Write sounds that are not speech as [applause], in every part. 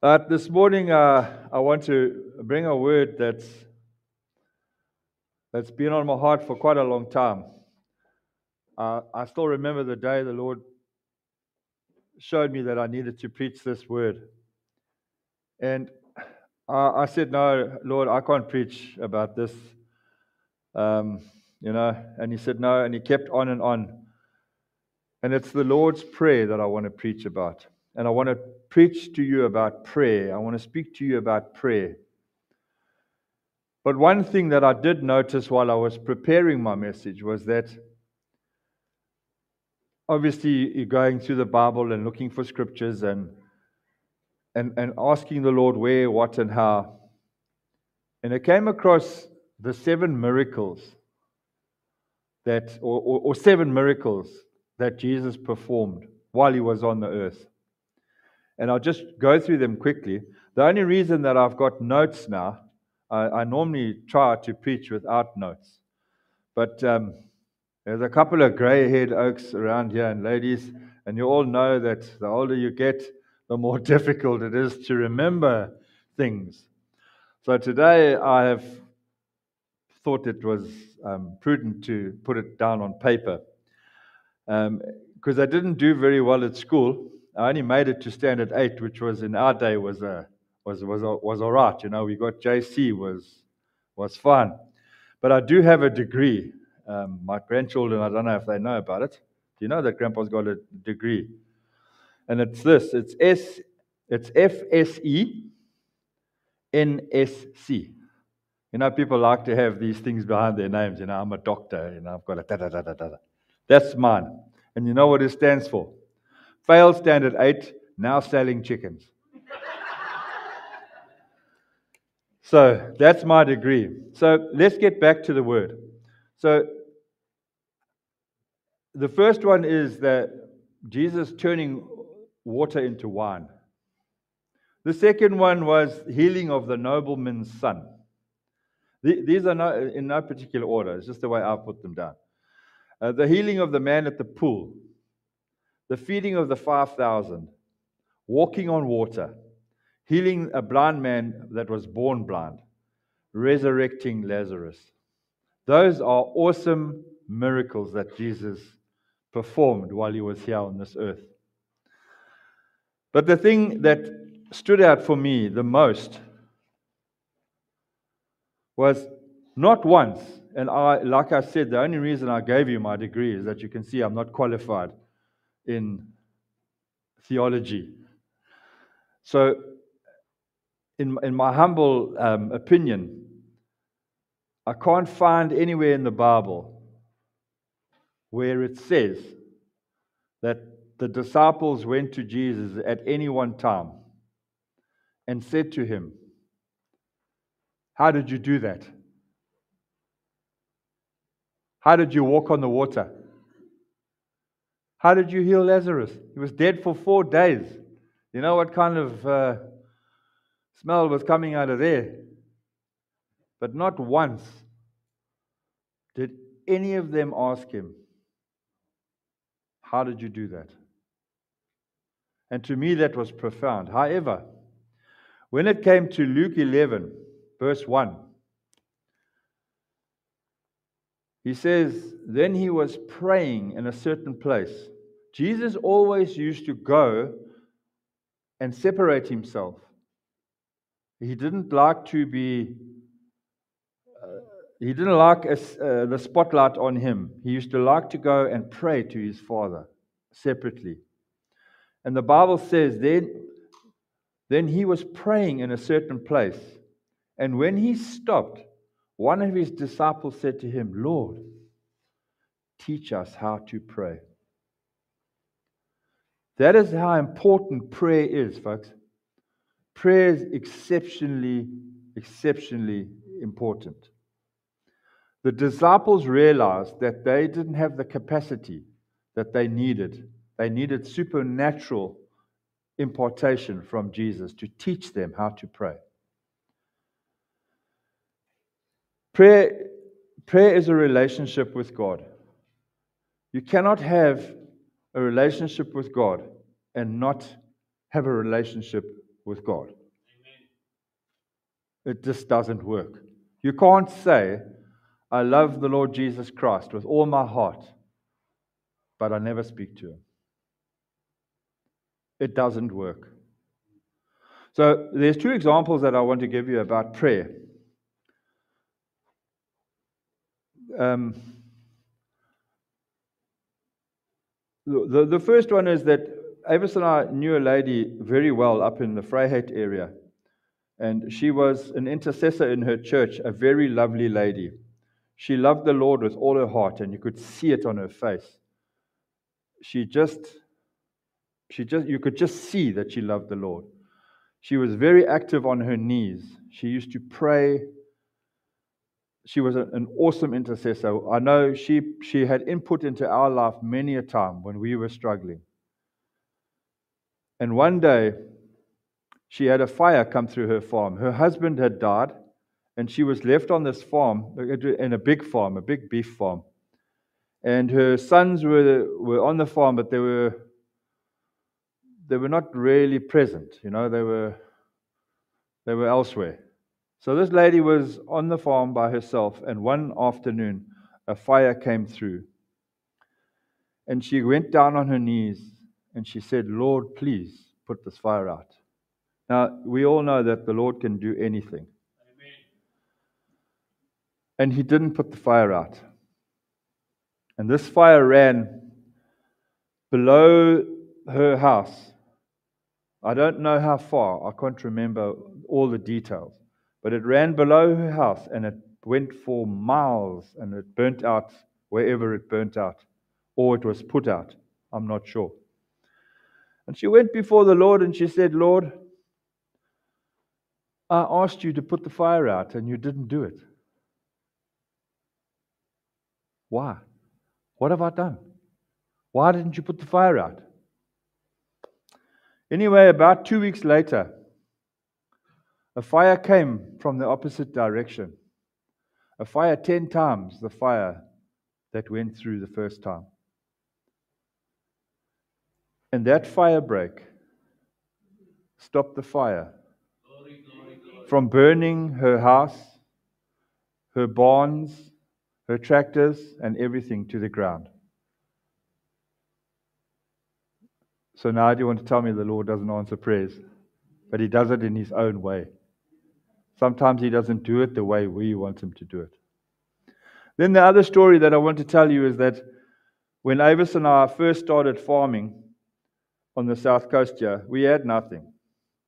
But uh, this morning, uh, I want to bring a word that's, that's been on my heart for quite a long time. Uh, I still remember the day the Lord showed me that I needed to preach this word. And I, uh, I said, No, Lord, I can't preach about this. Um, you know, and He said, No, and He kept on and on. And it's the Lord's Prayer that I want to preach about. And I want to preach to you about prayer. I want to speak to you about prayer. But one thing that I did notice while I was preparing my message was that obviously you're going through the Bible and looking for scriptures and and, and asking the Lord where, what, and how. And I came across the seven miracles that or, or, or seven miracles that Jesus performed while he was on the earth and I'll just go through them quickly. The only reason that I've got notes now, I, I normally try to preach without notes, but um, there's a couple of grey haired oaks around here, and ladies, and you all know that the older you get, the more [laughs] difficult it is to remember things. So today I have thought it was um, prudent to put it down on paper because um, I didn't do very well at school. I only made it to standard eight, which was in our day was a uh, was was uh, was all right. You know, we got JC was was fine, but I do have a degree. Um, my grandchildren, I don't know if they know about it. Do you know that Grandpa's got a degree? And it's this: it's S, it's FSE, NSC. You know, people like to have these things behind their names. You know, I'm a doctor. You know, I've got a da da da da da. That's mine. And you know what it stands for? Failed standard eight, now selling chickens. so that's my degree. So let's get back to the word. So the first one is that Jesus turning water into wine. The second one was healing of the nobleman's son. These are not in no particular order, it's just the way I put them down. Uh, the healing of the man at the pool the feeding of the 5,000, walking on water, healing a blind man that was born blind, resurrecting Lazarus. Those are awesome miracles that Jesus performed while he was here on this earth. But the thing that stood out for me the most was not once, and I, like I said, the only reason I gave you my degree is that you can see I'm not qualified in theology. So, in, in my humble um, opinion, I can't find anywhere in the Bible where it says that the disciples went to Jesus at any one time and said to him, How did you do that? How did you walk on the water? How did you heal Lazarus? He was dead for four days. You know what kind of uh, smell was coming out of there? But not once did any of them ask him, How did you do that? And to me, that was profound. However, when it came to Luke 11, verse 1, He says, Then he was praying in a certain place. Jesus always used to go and separate himself. He didn't like to be, uh, he didn't like a, uh, the spotlight on him. He used to like to go and pray to his Father separately. And the Bible says, then, then he was praying in a certain place. And when he stopped, one of his disciples said to him, Lord, teach us how to pray. That is how important prayer is, folks. Prayer is exceptionally, exceptionally important. The disciples realized that they didn't have the capacity that they needed. They needed supernatural impartation from Jesus to teach them how to pray. Prayer, prayer is a relationship with God. You cannot have a relationship with God and not have a relationship with God. Amen. It just doesn't work. You can't say, I love the Lord Jesus Christ with all my heart, but I never speak to him. It doesn't work. So there's two examples that I want to give you about prayer. um, the, the first one is that Avis and I knew a lady very well up in the Freiheit area. And she was an intercessor in her church, a very lovely lady. She loved the Lord with all her heart, and you could see it on her face. She just, she just, you could just see that she loved the Lord. She was very active on her knees. She used to pray she was an awesome intercessor. I know she, she had input into our life many a time when we were struggling. And one day, she had a fire come through her farm. Her husband had died, and she was left on this farm, in a big farm, a big beef farm. And her sons were, were on the farm, but they were, they were not really present. You know, they were, they were elsewhere. So this lady was on the farm by herself, and one afternoon a fire came through. And she went down on her knees and she said, Lord, please put this fire out. Now, we all know that the Lord can do anything. Amen. And he didn't put the fire out. And this fire ran below her house. I don't know how far, I can't remember all the details. But it ran below her house and it went for miles and it burnt out wherever it burnt out, or it was put out. I'm not sure. And she went before the Lord and she said, Lord, I asked you to put the fire out and you didn't do it. Why? What have I done? Why didn't you put the fire out? Anyway, about two weeks later, a fire came from the opposite direction, a fire 10 times the fire that went through the first time. And that fire break stopped the fire from burning her house, her barns, her tractors, and everything to the ground. So now do you want to tell me the Lord doesn't answer prayers? But he does it in his own way. Sometimes he doesn't do it the way we want him to do it. Then the other story that I want to tell you is that when Avis and I first started farming on the south coast here, we had nothing.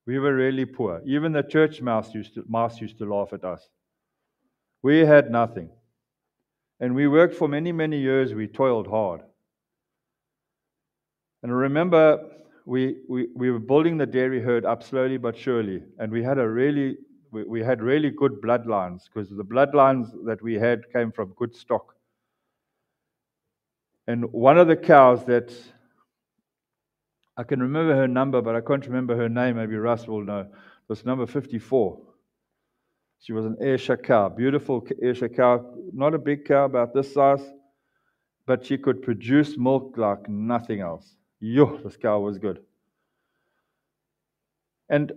We were really poor. Even the church mouse used to, mouse used to laugh at us. We had nothing. And we worked for many, many years. We toiled hard. And I remember we, we, we were building the dairy herd up slowly but surely. And we had a really we, we had really good bloodlines because the bloodlines that we had came from good stock. And one of the cows that I can remember her number, but I can't remember her name. Maybe Russ will know. was number 54. She was an Ayrshire cow, beautiful Ayrshire cow, not a big cow, about this size, but she could produce milk like nothing else. Yo, this cow was good. And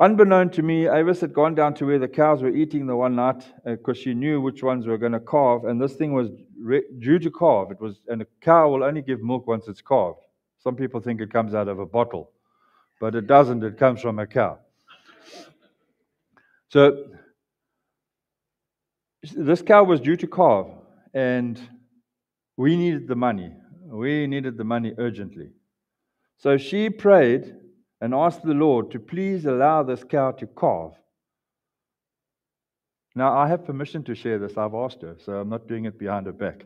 unbeknown to me, Avis had gone down to where the cows were eating the one night because uh, she knew which ones were going to calve. And this thing was re- due to calve. It was, and a cow will only give milk once it's calved. Some people think it comes out of a bottle, but it doesn't. It comes from a cow. So this cow was due to calve, and we needed the money. We needed the money urgently. So she prayed and asked the Lord to please allow this cow to calve. Now, I have permission to share this. I've asked her, so I'm not doing it behind her back.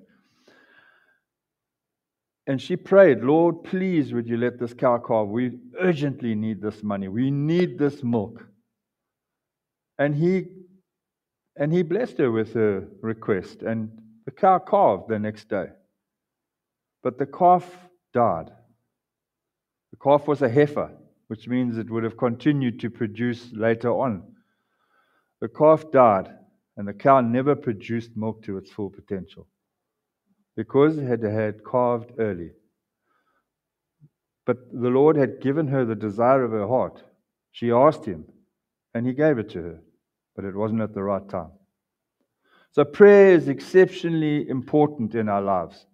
And she prayed, Lord, please would you let this cow calve? We urgently need this money. We need this milk. And he and he blessed her with her request. And the cow calved the next day. But the calf died. The calf was a heifer which means it would have continued to produce later on. The calf died, and the cow never produced milk to its full potential because it had, had calved early. But the Lord had given her the desire of her heart. She asked him, and he gave it to her, but it wasn't at the right time. So, prayer is exceptionally important in our lives.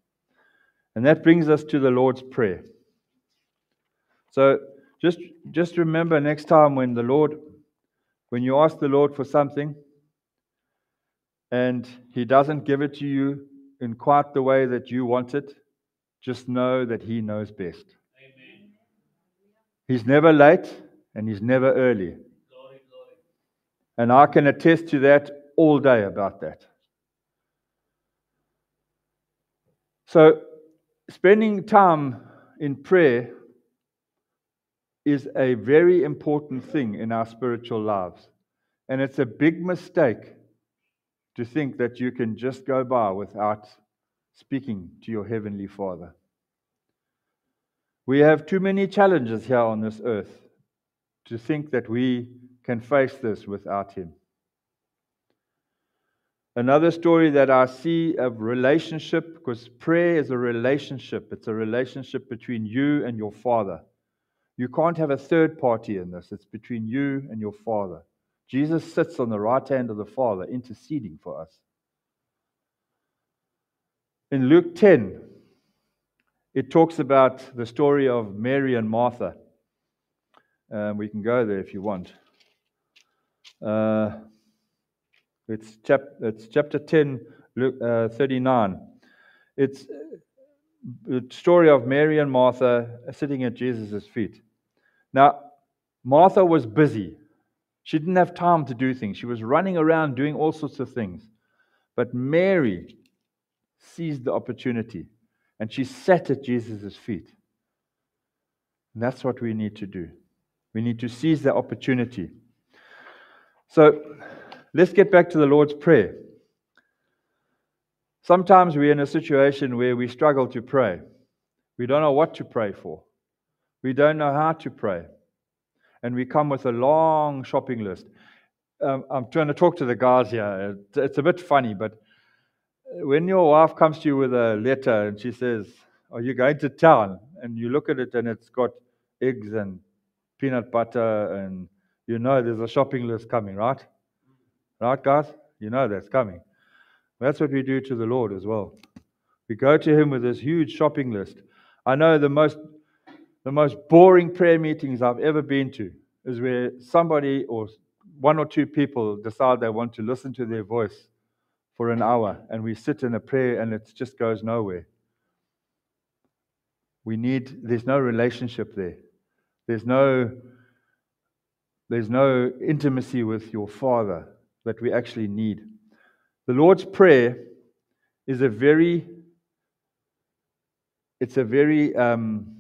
And that brings us to the Lord's Prayer. So, just, just remember next time when the Lord, when you ask the Lord for something and He doesn't give it to you in quite the way that you want it, just know that He knows best. Amen. He's never late and He's never early. Glory, glory. And I can attest to that all day about that. So, spending time in prayer is a very important thing in our spiritual lives. And it's a big mistake to think that you can just go by without speaking to your Heavenly Father. We have too many challenges here on this earth to think that we can face this without Him. Another story that I see of relationship, because prayer is a relationship, it's a relationship between you and your Father. You can't have a third party in this. It's between you and your Father. Jesus sits on the right hand of the Father, interceding for us. In Luke 10, it talks about the story of Mary and Martha. Um, we can go there if you want. Uh, it's, chap- it's chapter 10, Luke, uh, 39. It's uh, the story of Mary and Martha sitting at Jesus' feet. Now, Martha was busy. She didn't have time to do things. She was running around doing all sorts of things. But Mary seized the opportunity and she sat at Jesus' feet. And that's what we need to do. We need to seize that opportunity. So let's get back to the Lord's Prayer. Sometimes we're in a situation where we struggle to pray. We don't know what to pray for. We don't know how to pray. And we come with a long shopping list. Um, I'm trying to talk to the guys here. It's a bit funny, but when your wife comes to you with a letter and she says, Are you going to town? And you look at it and it's got eggs and peanut butter, and you know there's a shopping list coming, right? Right, guys? You know that's coming. That's what we do to the Lord as well. We go to Him with this huge shopping list. I know the most the most boring prayer meetings I've ever been to is where somebody or one or two people decide they want to listen to their voice for an hour and we sit in a prayer and it just goes nowhere. We need, there's no relationship there. There's no, there's no intimacy with your Father that we actually need. The Lord's Prayer is a very, it's a very, um,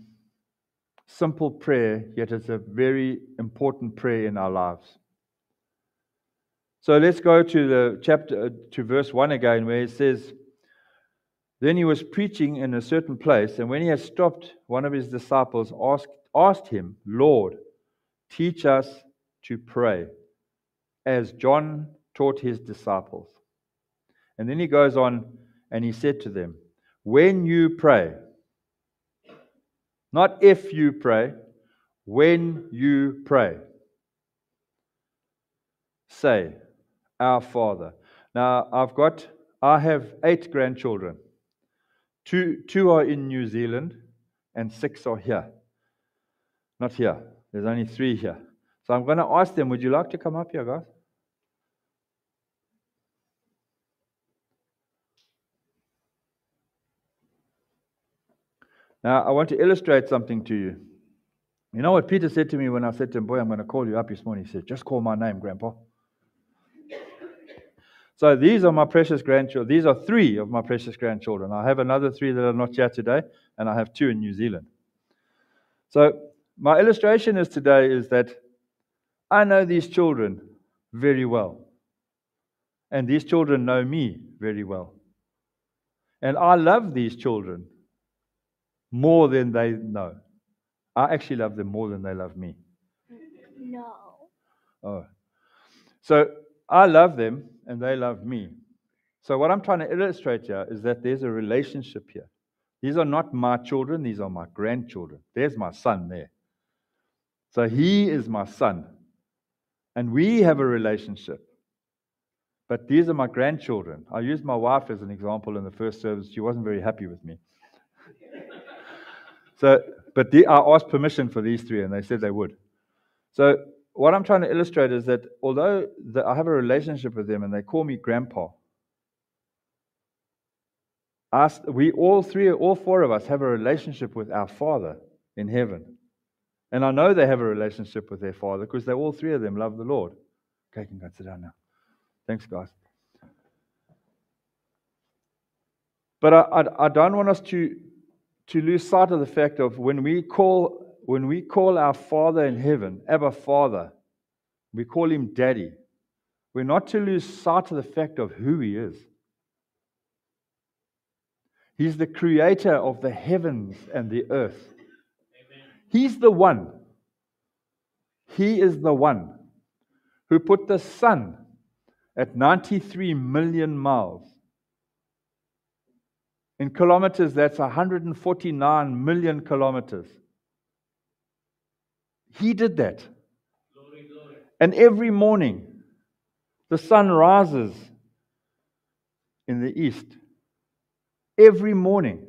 simple prayer, yet it's a very important prayer in our lives. So let's go to the chapter uh, to verse 1 again where it says then he was preaching in a certain place and when he had stopped one of his disciples asked asked him Lord teach us to pray as John taught his disciples. And then he goes on and he said to them when you pray not if you pray, when you pray. Say, Our Father. Now, I've got, I have eight grandchildren. Two, two are in New Zealand, and six are here. Not here. There's only three here. So I'm going to ask them, would you like to come up here, guys? Now, I want to illustrate something to you. You know what Peter said to me when I said to him, Boy, I'm going to call you up this morning? He said, Just call my name, Grandpa. So these are my precious grandchildren. These are three of my precious grandchildren. I have another three that are not here today, and I have two in New Zealand. So my illustration is today is that I know these children very well. And these children know me very well. And I love these children more than they know. I actually love them more than they love me. No. Oh. So I love them and they love me. So, what I'm trying to illustrate here is that there's a relationship here. These are not my children, these are my grandchildren. There's my son there. So, he is my son. And we have a relationship. But these are my grandchildren. I used my wife as an example in the first service. She wasn't very happy with me. So, but the, I asked permission for these three, and they said they would. So, what I'm trying to illustrate is that although the, I have a relationship with them and they call me grandpa, we all three, all four of us, have a relationship with our Father in heaven. And I know they have a relationship with their Father because they all three of them love the Lord. Okay, you can go sit down now. Thanks, guys. But I, I, I don't want us to to lose sight of the fact of when we call when we call our Father in heaven, Abba Father, we call him Daddy. We're not to lose sight of the fact of who he is. He's the creator of the heavens and the earth. Amen. He's the one. He is the one who put the sun at 93 million miles in kilometers, that's 149 million kilometers. He did that. Glory, glory. And every morning, the sun rises in the east. Every morning.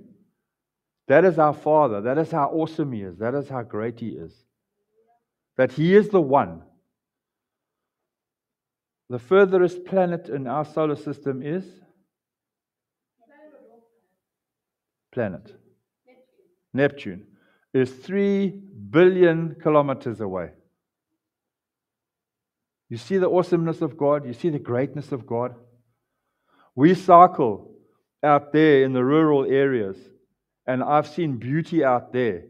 That is our Father. That is how awesome He is. That is how great He is. That He is the one. The furthest planet in our solar system is planet, Neptune, is 3 billion kilometers away. You see the awesomeness of God, you see the greatness of God. We cycle out there in the rural areas, and I've seen beauty out there.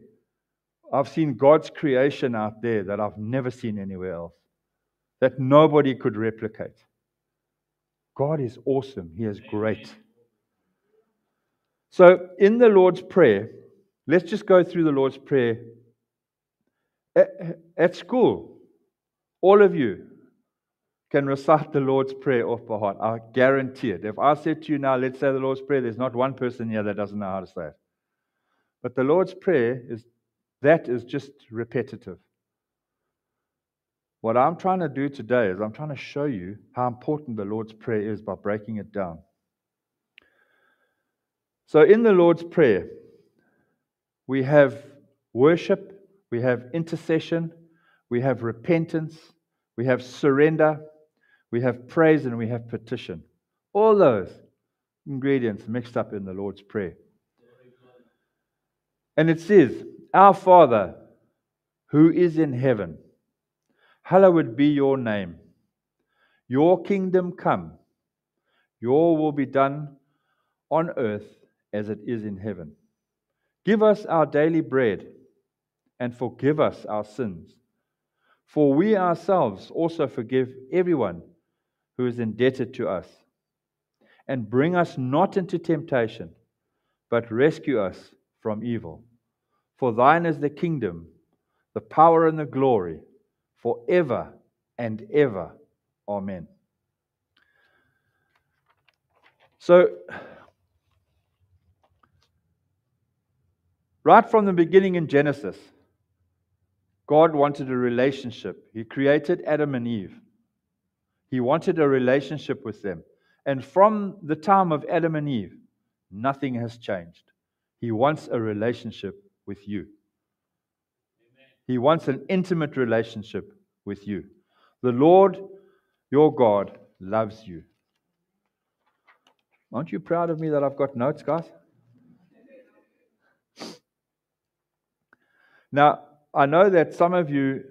I've seen God's creation out there that I've never seen anywhere else, that nobody could replicate. God is awesome, He is great. So, in the Lord's Prayer, let's just go through the Lord's Prayer. At, school, all of you can recite the Lord's Prayer off by heart. I guarantee it. If I said to you now, let's say the Lord's Prayer, there's not one person here that doesn't know how to say it. But the Lord's Prayer is that is just repetitive. What I'm trying to do today is I'm trying to show you how important the Lord's Prayer is by breaking it down. So in the Lord's Prayer, we have worship, we have intercession, we have repentance, we have surrender, we have praise, and we have petition. All those ingredients mixed up in the Lord's Prayer. And it says, Our Father, who is in heaven, hallowed be your name. Your kingdom come, your will be done on earth as it is in heaven. Give us our daily bread and forgive us our sins. For we ourselves also forgive everyone who is indebted to us. And bring us not into temptation, but rescue us from evil. For thine is the kingdom, the power, and the glory, for ever and ever. Amen. So, Right from the beginning in Genesis, God wanted a relationship. He created Adam and Eve. He wanted a relationship with them. And from the time of Adam and Eve, nothing has changed. He wants a relationship with you. Amen. He wants an intimate relationship with you. The Lord, your God, loves you. Aren't you proud of me that I've got notes, guys? Now, I know that some of you,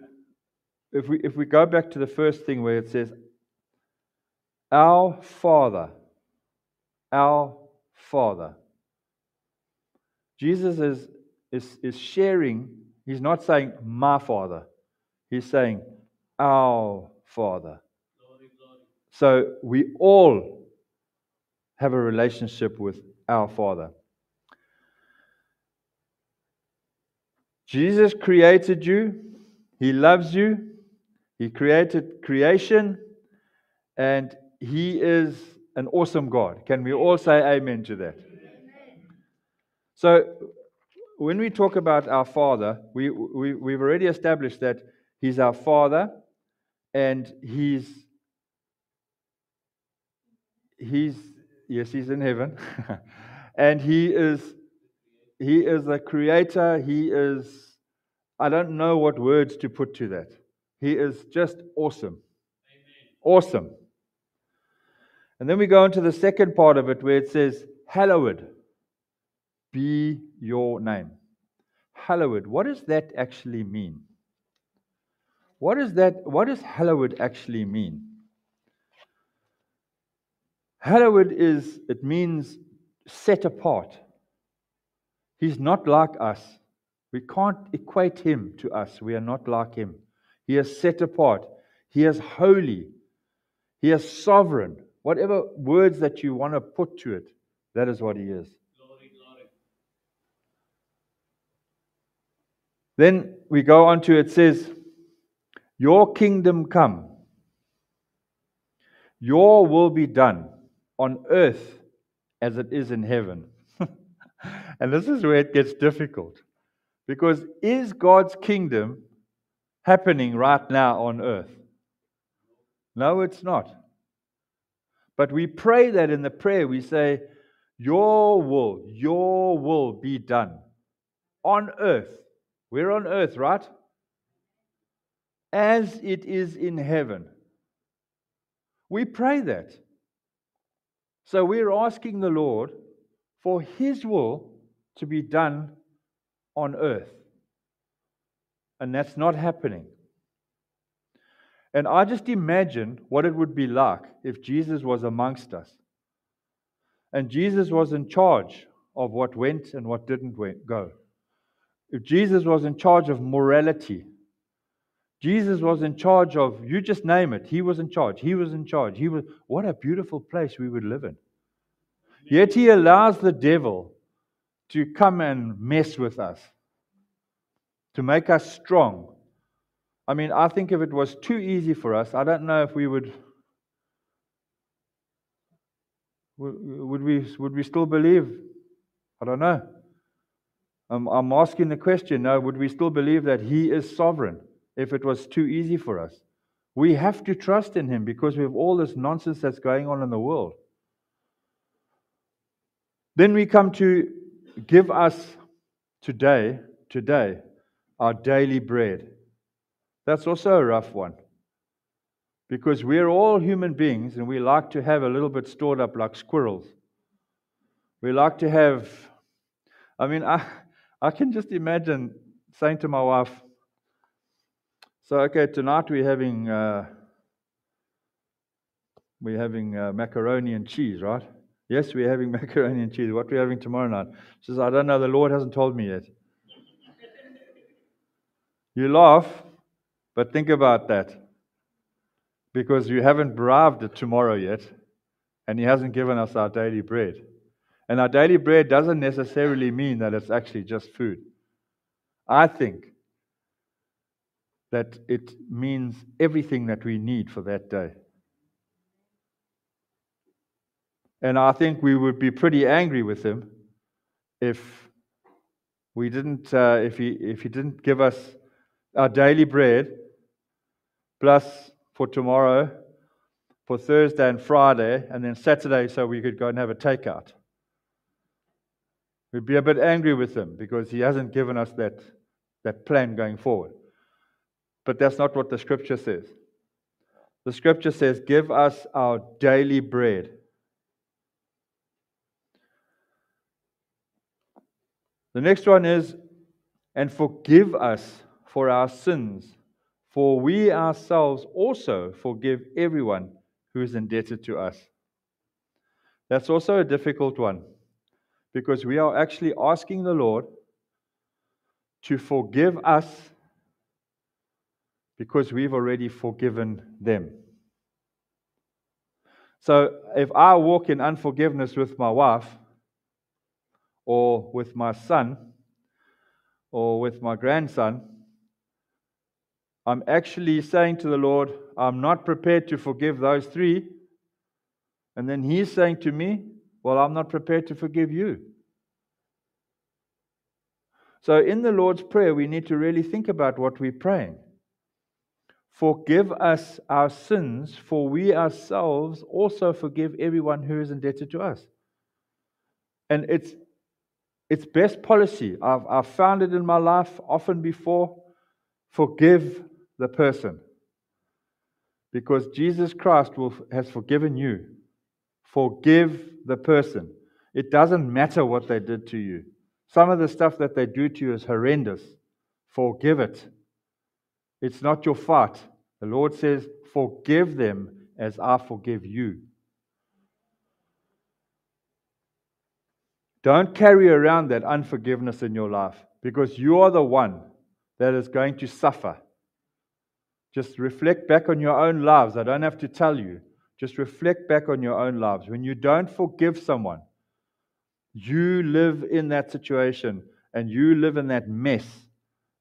if we, if we go back to the first thing where it says, Our Father, our Father. Jesus is, is, is sharing, he's not saying, My Father. He's saying, Our Father. So we all have a relationship with our Father. Jesus created you, He loves you, He created creation, and He is an awesome God. Can we all say amen to that? So, when we talk about our Father, we, we, we've already established that He's our Father and He's, he's yes, He's in heaven, [laughs] and He is he is a creator. He is, I don't know what words to put to that. He is just awesome. Amen. Awesome. And then we go into the second part of it where it says, Hallowed be your name. Hallowed. What does that actually mean? What is that? What does hallowed actually mean? Hallowed is, it means set apart. He's not like us. We can't equate him to us. We are not like him. He is set apart. He is holy. He is sovereign. Whatever words that you want to put to it, that is what he is. Glory, glory. Then we go on to it says, Your kingdom come, your will be done on earth as it is in heaven and this is where it gets difficult. Because is God's kingdom happening right now on earth? No, it's not. But we pray that in the prayer. We say, Your will, your will be done on earth. We're on earth, right? As it is in heaven. We pray that. So we're asking the Lord for his will to be done on earth. And that's not happening. And I just imagine what it would be like if Jesus was amongst us. And Jesus was in charge of what went and what didn't go. If Jesus was in charge of morality, Jesus was in charge of, you just name it, he was in charge, he was in charge. He was, what a beautiful place we would live in. Yet he allows the devil to come and mess with us, to make us strong. I mean, I think if it was too easy for us, I don't know if we would. Would we, would we still believe? I don't know. I'm, I'm asking the question now would we still believe that He is sovereign if it was too easy for us? We have to trust in Him because we have all this nonsense that's going on in the world. Then we come to give us today, today, our daily bread. That's also a rough one. Because we're all human beings and we like to have a little bit stored up like squirrels. We like to have, I mean, I, I can just imagine saying to my wife, so, okay, tonight we're having, uh, we're having uh, macaroni and cheese, right? Yes, we're having [laughs] macaroni and cheese. What are we having tomorrow night? She says, I don't know. The Lord hasn't told me yet. you laugh, but think about that. Because you haven't bribed it tomorrow yet, and He hasn't given us our daily bread. And our daily bread doesn't necessarily mean that it's actually just food. I think that it means everything that we need for that day. And I think we would be pretty angry with him if we didn't, uh, if, he, if he didn't give us our daily bread, plus for tomorrow, for Thursday and Friday, and then Saturday so we could go and have a takeout. We'd be a bit angry with him because he hasn't given us that, that plan going forward. But that's not what the scripture says. The scripture says, Give us our daily bread. The next one is, and forgive us for our sins, for we ourselves also forgive everyone who is indebted to us. That's also a difficult one because we are actually asking the Lord to forgive us because we've already forgiven them. So if I walk in unforgiveness with my wife, or with my son or with my grandson, I'm actually saying to the Lord, I'm not prepared to forgive those three. And then He's saying to me, Well, I'm not prepared to forgive you. So, in the Lord's Prayer, we need to really think about what we're praying. Forgive us our sins, for we ourselves also forgive everyone who is indebted to us. And it's it's best policy. I've, I've found it in my life often before. Forgive the person. Because Jesus Christ will, has forgiven you. Forgive the person. It doesn't matter what they did to you. Some of the stuff that they do to you is horrendous. Forgive it. It's not your fault. The Lord says, Forgive them as I forgive you. Don't carry around that unforgiveness in your life because you are the one that is going to suffer. Just reflect back on your own lives. I don't have to tell you. Just reflect back on your own lives. When you don't forgive someone, you live in that situation and you live in that mess,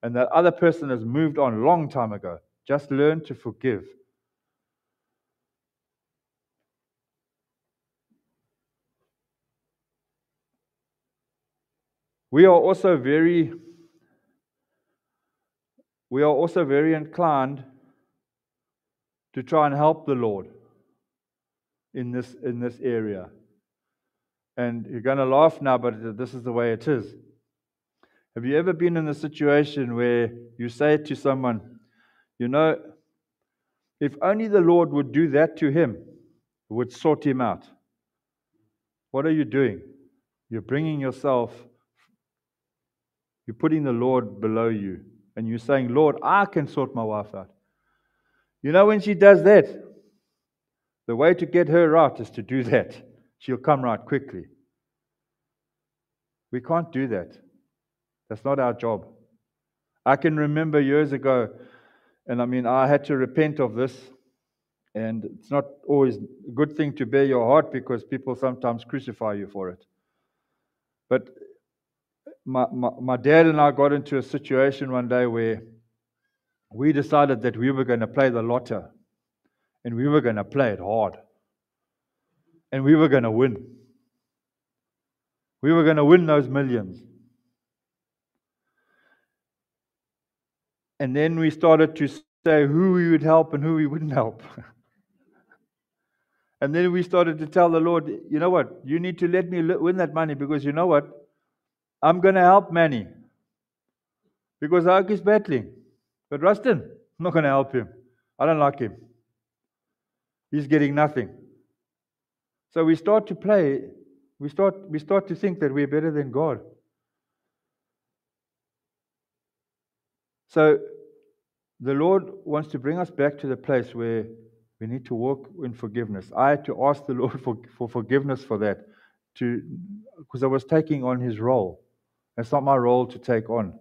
and that other person has moved on a long time ago. Just learn to forgive. We are also very we are also very inclined to try and help the Lord in this in this area. And you're going to laugh now, but this is the way it is. Have you ever been in a situation where you say to someone, you know, if only the Lord would do that to him, would sort him out. What are you doing? You're bringing yourself you're putting the Lord below you. And you're saying, Lord, I can sort my wife out. You know, when she does that, the way to get her right is to do [laughs] that. She'll come right quickly. We can't do that. That's not our job. I can remember years ago, and I mean, I had to repent of this. And it's not always a good thing to bear your heart because people sometimes crucify you for it. But my, my, my dad and I got into a situation one day where we decided that we were going to play the lotto and we were going to play it hard and we were going to win. We were going to win those millions. And then we started to say who we would help and who we wouldn't help. [laughs] and then we started to tell the Lord, you know what, you need to let me win that money because you know what, I'm going to help Manny because Oak is battling. But Rustin, I'm not going to help him. I don't like him. He's getting nothing. So we start to play, we start, we start to think that we're better than God. So the Lord wants to bring us back to the place where we need to walk in forgiveness. I had to ask the [laughs] Lord for, for forgiveness for that, to because I was taking on his role. That's not my role to take on.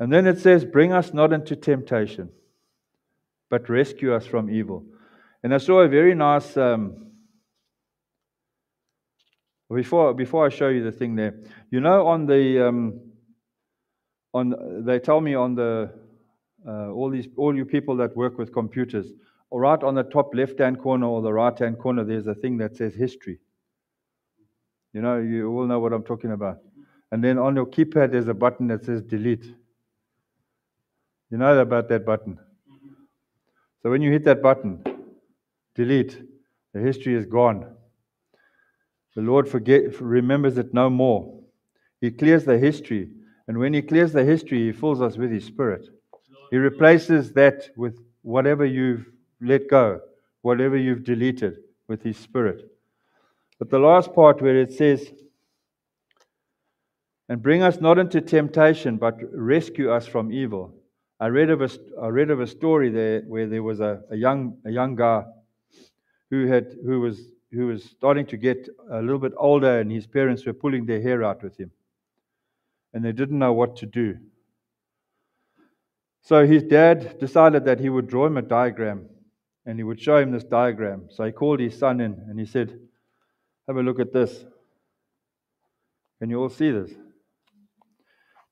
And then it says, Bring us not into temptation, but rescue us from evil. And I saw a very nice. Um, before, before I show you the thing there, you know, on the um, on they tell me on the uh, all these all you people that work with computers, right on the top left hand corner or the right hand corner, there's a thing that says history. You know, you all know what I'm talking about. And then on your keypad, there's a button that says delete. You know about that button. So when you hit that button, delete, the history is gone. The Lord forget, remembers it no more. He clears the history. And when He clears the history, He fills us with His Spirit. He replaces that with whatever you've let go, whatever you've deleted, with His Spirit. But the last part where it says, and bring us not into temptation, but rescue us from evil. I read of a, I read of a story there where there was a, a, young, a young guy who, had, who, was, who was starting to get a little bit older, and his parents were pulling their hair out with him. And they didn't know what to do. So his dad decided that he would draw him a diagram and he would show him this diagram. So he called his son in and he said, have a look at this. Can you all see this?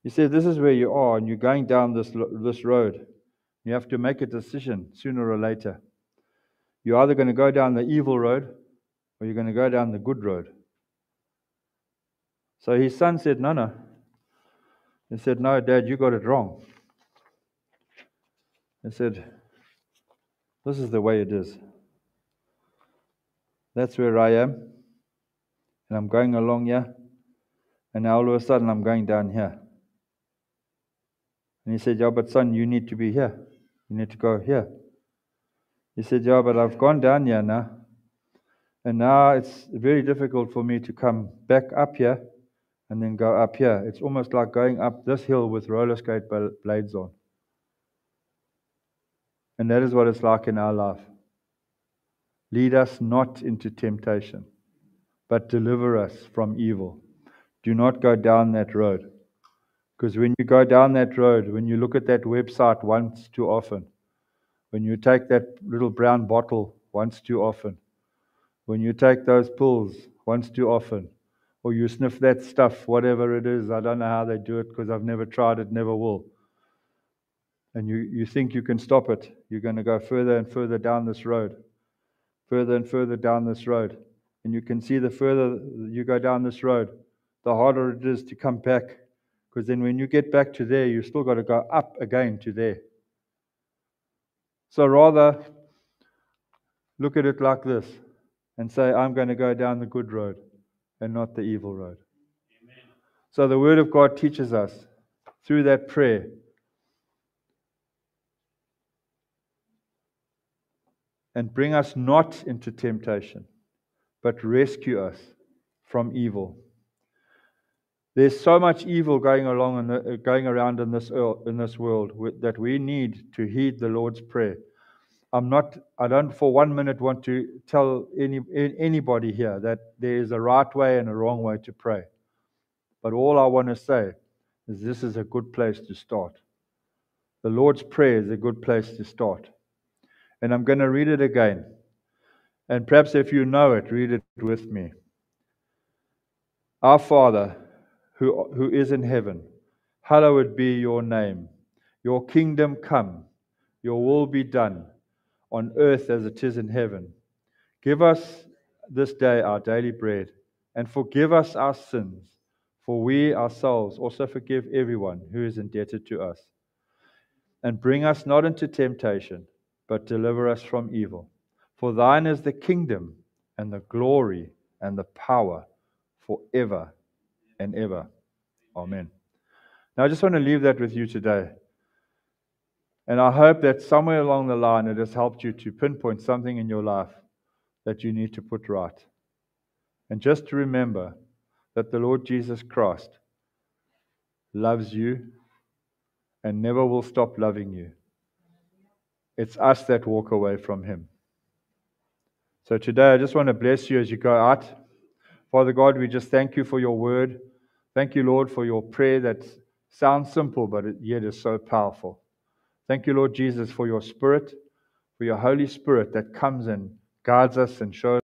He says, This is where you are, and you're going down this, this road. You have to make a decision sooner or later. You're either going to go down the evil road or you're going to go down the good road. So his son said, No, no. He said, No, Dad, you got it wrong. He said, This is the way it is. That's where I am and I'm going along here, and now all of a sudden I'm going down here. And he said, Yeah, but son, you need to be here. You need to go here. He said, Yeah, but I've gone down here now. And now it's very difficult for me to come back up here and then go up here. It's almost like going up this hill with roller skate blades on. And that is what it's like in our life. Lead us not into temptation but deliver us from evil. Do not go down that road. Because when you go down that road, when you look at that website once too often, when you take that little brown bottle once too often, when you take those pills once too often, or you sniff that stuff, whatever it is, I don't know how they do it because I've never tried it, never will. And you, you think you can stop it, you're going to go further and further down this road, further and further down this road and you can see the further you go down this road, the harder it is to come back. Because then when you get back to there, you still got to go up again to there. So rather, look at it like this and say, I'm going to go down the good road and not the evil road. Amen. So the Word of God teaches us through that prayer. And bring us not into temptation but rescue us from evil. There's so much evil going, along the, uh, going around in this, in this world that we need to heed the Lord's prayer. I'm not, I don't for one minute want to tell any, anybody here that there is a right way and a wrong way to pray. But all I want to say is this is a good place to start. The Lord's Prayer is a good place to start. And I'm going to read it again. And perhaps if you know it, read it with me. Our Father, who, who is in heaven, hallowed be your name. Your kingdom come, your will be done, on earth as it is in heaven. Give us this day our daily bread, and forgive us our sins, for we ourselves also forgive everyone who is indebted to us. And bring us not into temptation, but deliver us from evil. For thine is the kingdom and the glory and the power forever and ever. Amen. Now, I just want to leave that with you today. And I hope that somewhere along the line it has helped you to pinpoint something in your life that you need to put right. And just to remember that the Lord Jesus Christ loves you and never will stop loving you. It's us that walk away from Him. So today, I just want to bless you as you go out. Father God, we just thank you for your word. Thank you, Lord, for your prayer that sounds simple, but yet is so powerful. Thank you, Lord Jesus, for your spirit, for your Holy Spirit that comes and guides us and shows.